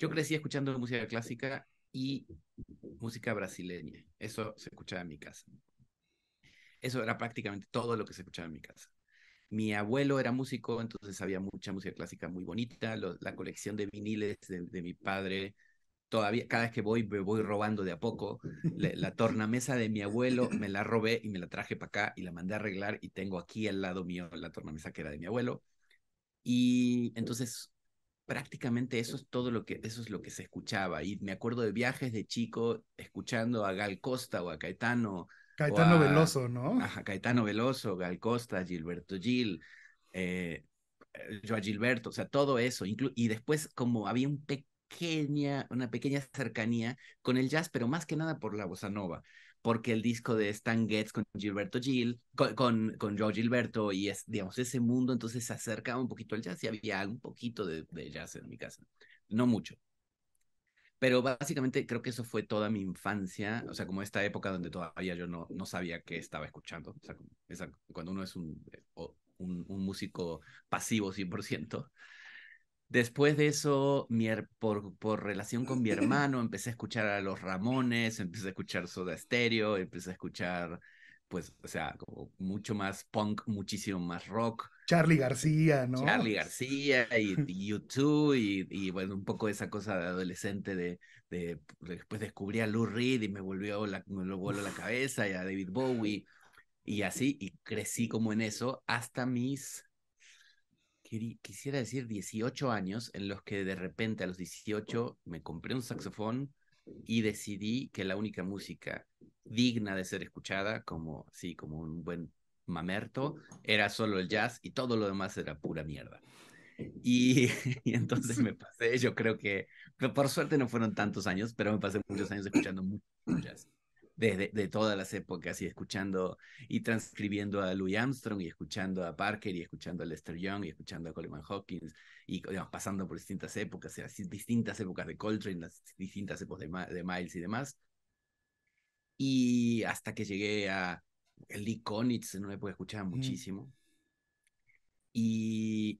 Yo crecí escuchando música clásica y música brasileña. Eso se escuchaba en mi casa. Eso era prácticamente todo lo que se escuchaba en mi casa. Mi abuelo era músico, entonces había mucha música clásica muy bonita. la colección de viniles de, mi padre, todavía, cada vez que voy, me voy robando de a poco. La, la tornamesa de mi abuelo me la robé y me la traje para acá y la mandé a arreglar. Y tengo aquí al lado mío la tornamesa que era de mi abuelo. Y entonces prácticamente eso es todo lo que, eso es lo que se escuchaba. Y me acuerdo de viajes de chico escuchando a Gal Costa o a Caetano. Caetano Veloso, ¿no? A Caetano Veloso, Gal Costa, Gilberto Gil, eh, yo eh, Gilberto, o sea, todo eso. y después como había un pequeña, una pequeña cercanía con el jazz, pero más que nada por la bossa nova porque el disco de Stan Getz con Gilberto Gil, con, con, Joe Gilberto y es, digamos, ese mundo, entonces se acercaba un poquito al jazz y había un poquito de, jazz en mi casa, no mucho. Pero básicamente creo que eso fue toda mi infancia, o sea, como esta época donde todavía yo no, no sabía qué estaba escuchando, o sea, cuando uno es un, eh, un, un músico pasivo 100%. Después de eso, por, relación con mi hermano, empecé a escuchar a los Ramones, empecé a escuchar Soda Stereo, empecé a escuchar, pues, o sea, como mucho más punk, muchísimo más rock. Charlie García, ¿no? Charlie García y, y YouTube y, bueno, un poco esa cosa de adolescente de, después descubrí a Lou Reed y me volvió la, me lo voló la cabeza y a David Bowie y así, y crecí como en eso hasta mis quisiera decir 18 años en los que de repente a los 18 me compré un saxofón y decidí que la única música digna de ser escuchada, como, sí, como un buen mamerto, era solo el jazz y todo lo demás era pura mierda. Y, y, entonces me pasé, yo creo que, por suerte no fueron tantos años, pero me pasé muchos años escuchando mucho jazz desde de todas las épocas y escuchando y transcribiendo a Louis Armstrong y escuchando a Parker y escuchando a Lester Young y escuchando a Coleman Hawkins y digamos, pasando por distintas épocas, distintas épocas de Coltrane, las distintas épocas de, Miles y demás. Y hasta que llegué a Lee Konitz, en una época escuchaba mm. muchísimo. Y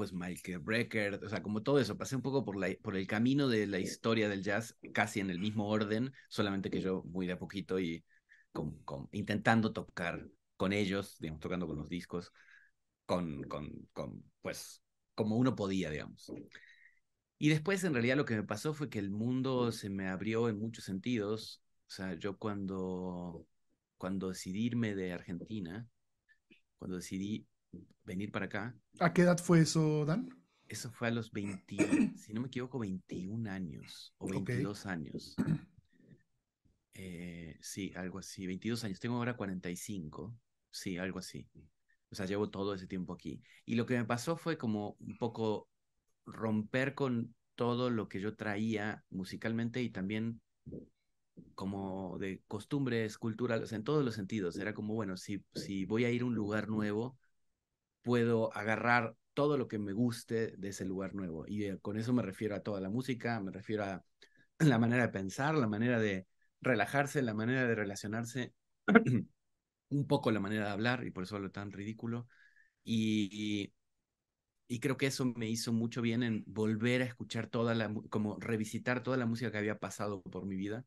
pues Michael Brecker, o sea, como todo eso, pasé un poco por, la, por el camino de la historia del jazz casi en el mismo orden, solamente que yo muy de a poquito y con, con, intentando tocar con ellos, digamos, tocando con los discos, con, con, con, pues, como uno podía, digamos. Y después, en realidad, lo que me pasó fue que el mundo se me abrió en muchos sentidos. O sea, yo cuando, cuando decidí irme de Argentina, cuando decidí venir para acá. ¿A qué edad fue eso, Dan? Eso fue a los 20, si no me equivoco, 21 años o 22 años. Eh, sí, algo así, 22 años. Tengo ahora 45, sí, algo así. O sea, llevo todo ese tiempo aquí. Y lo que me pasó fue como un poco romper con todo lo que yo traía musicalmente y también como de costumbres culturales, en todos los sentidos. Era como, bueno, si, si voy a ir a un lugar nuevo, puedo agarrar todo lo que me guste de ese lugar nuevo. Y eh, con eso me refiero a toda la música, me refiero a la manera de pensar, la manera de relajarse, la manera de relacionarse, un poco la manera de hablar, y por eso hablo tan ridículo. Y, y, y creo que eso me hizo mucho bien en volver a escuchar toda la, como revisitar toda la música que había pasado por mi vida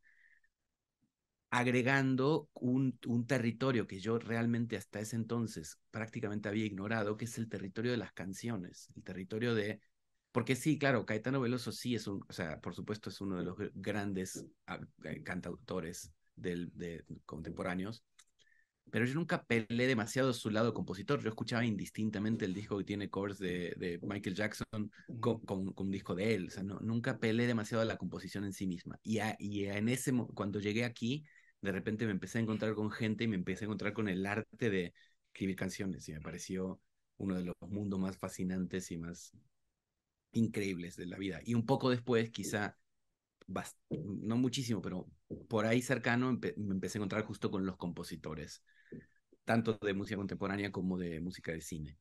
agregando un, un, territorio que yo realmente hasta ese entonces prácticamente había ignorado, que es el territorio de las canciones, el territorio de... Porque sí, claro, Caetano Veloso sí es un, o sea, por supuesto es uno de los grandes ah, eh, cantautores del, de contemporáneos, pero yo nunca peleé demasiado su lado compositor. Yo escuchaba indistintamente el disco que tiene covers de, Michael Jackson con, un disco de él. O sea, no, nunca peleé demasiado a la composición en sí misma. Y, en ese, cuando llegué aquí, de repente me empecé a encontrar con gente y me empecé a encontrar con el arte de escribir canciones y me pareció uno de los mundos más fascinantes y más increíbles de la vida. Y un poco después, quizá, no muchísimo, pero por ahí cercano me empecé a encontrar justo con los compositores, tanto de música contemporánea como de música de cine.